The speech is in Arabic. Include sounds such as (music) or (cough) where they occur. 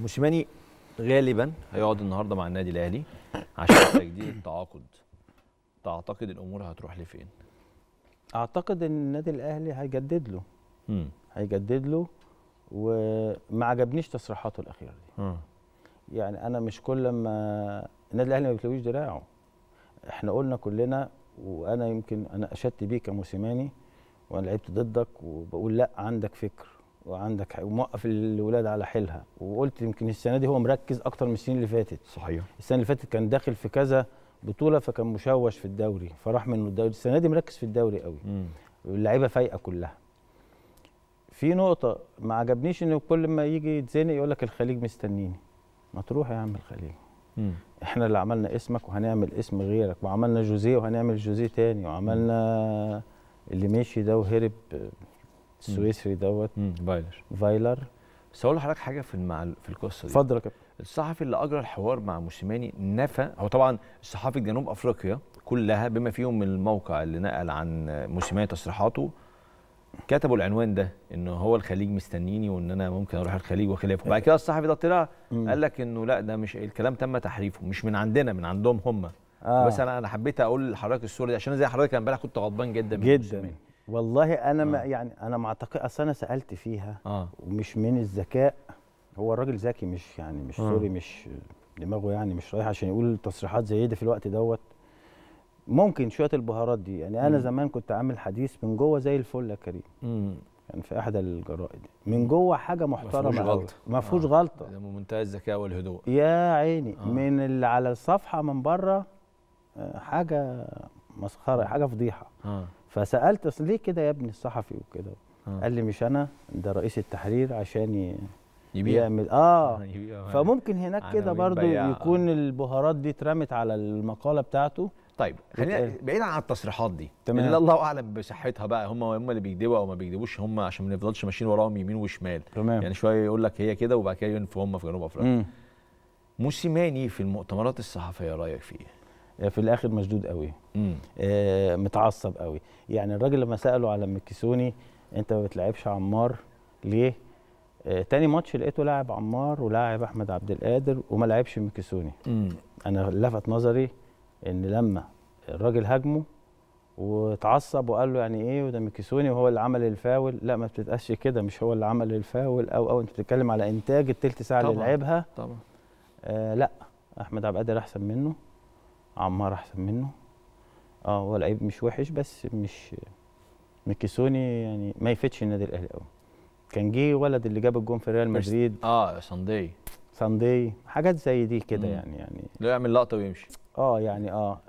موسيماني غالبا هيقعد النهارده مع النادي الاهلي عشان تجديد التعاقد تعتقد الامور هتروح لفين اعتقد ان النادي الاهلي هيجدد له مم. هيجدد له وما عجبنيش تصريحاته الاخيره دي مم. يعني انا مش كل ما النادي الاهلي ما بيتلويش دراعه احنا قلنا كلنا وانا يمكن انا اشدت يا موسيماني وانا لعبت ضدك وبقول لا عندك فكر وعندك وموقف الولاد على حيلها وقلت يمكن السنه دي هو مركز اكتر من السنين اللي فاتت صحيح السنه اللي فاتت كان داخل في كذا بطوله فكان مشوش في الدوري فراح منه الدوري السنه دي مركز في الدوري قوي اللعيبه فايقه كلها في نقطه ما عجبنيش انه كل ما يجي يتزنق يقول لك الخليج مستنيني ما تروح يا عم الخليج مم. احنا اللي عملنا اسمك وهنعمل اسم غيرك وعملنا جوزيه وهنعمل جوزيه تاني وعملنا اللي مشي ده وهرب السويسري دوت فايلر فايلر بس هقول لحضرتك حاجه في المع... في القصه دي اتفضل يا كابتن الصحفي اللي اجرى الحوار مع موسيماني نفى هو طبعا الصحافي جنوب افريقيا كلها بما فيهم الموقع اللي نقل عن موسيماني تصريحاته كتبوا العنوان ده ان هو الخليج مستنيني وان انا ممكن اروح الخليج وخلافه وبعد كده الصحفي ده طلع قال لك انه لا ده مش الكلام تم تحريفه مش من عندنا من عندهم هم آه. بس انا انا حبيت اقول لحضرتك الصوره دي عشان زي حضرتك امبارح كنت غضبان جدا جدا والله انا آه. ما يعني انا ما اعتقد اصل انا سالت فيها آه. ومش من الذكاء هو الراجل ذكي مش يعني مش آه. سوري مش دماغه يعني مش رايح عشان يقول تصريحات زي دي في الوقت دوت ممكن شويه البهارات دي يعني انا م. زمان كنت عامل حديث من جوه زي الفل يا كريم م. يعني في احدى الجرائد من جوه حاجه محترمه ما فيهوش غلطه ما فيهوش آه. غلطه بمنتهى الذكاء والهدوء يا عيني آه. من اللي على الصفحه من بره آه، حاجه مسخره حاجه فضيحه آه. فسالت ليه كده يا ابني الصحفي وكده آه. قال لي مش انا ده رئيس التحرير عشان يبيع يعمل اه (laughs) يبيع فممكن هناك كده برضو يكون البهارات دي اترمت على المقاله بتاعته طيب خلينا بعيد عن التصريحات دي تمام اللي الله اعلم بصحتها بقى هم هم اللي بيكذبوا او ما بيكذبوش هم عشان ما نفضلش ماشيين وراهم يمين وشمال تمام يعني شويه يقول لك هي كده وبعد كده ينفوا هم في جنوب افريقيا موسيماني في المؤتمرات الصحفيه رايك فيه آه، في الاخر مشدود قوي آه متعصب قوي يعني الراجل لما ساله على مكسوني انت ما بتلعبش عمار ليه آه تاني ماتش لقيته لاعب عمار ولاعب احمد عبد القادر وما لعبش مكسوني انا لفت نظري ان لما الراجل هاجمه واتعصب وقال له يعني ايه وده مكسوني وهو اللي عمل الفاول لا ما بتتقاش كده مش هو اللي عمل الفاول او او انت بتتكلم على انتاج التلت ساعه اللي لعبها طبعا آه لا احمد عبد القادر احسن منه عمار احسن منه اه هو لعيب مش وحش بس مش مكسوني يعني ما يفتش النادي الاهلي قوي كان جه ولد اللي جاب الجون في ريال مدريد اه ساندي ساندي حاجات زي دي كده يعني يعني لو يعمل لقطه ويمشي اه يعني اه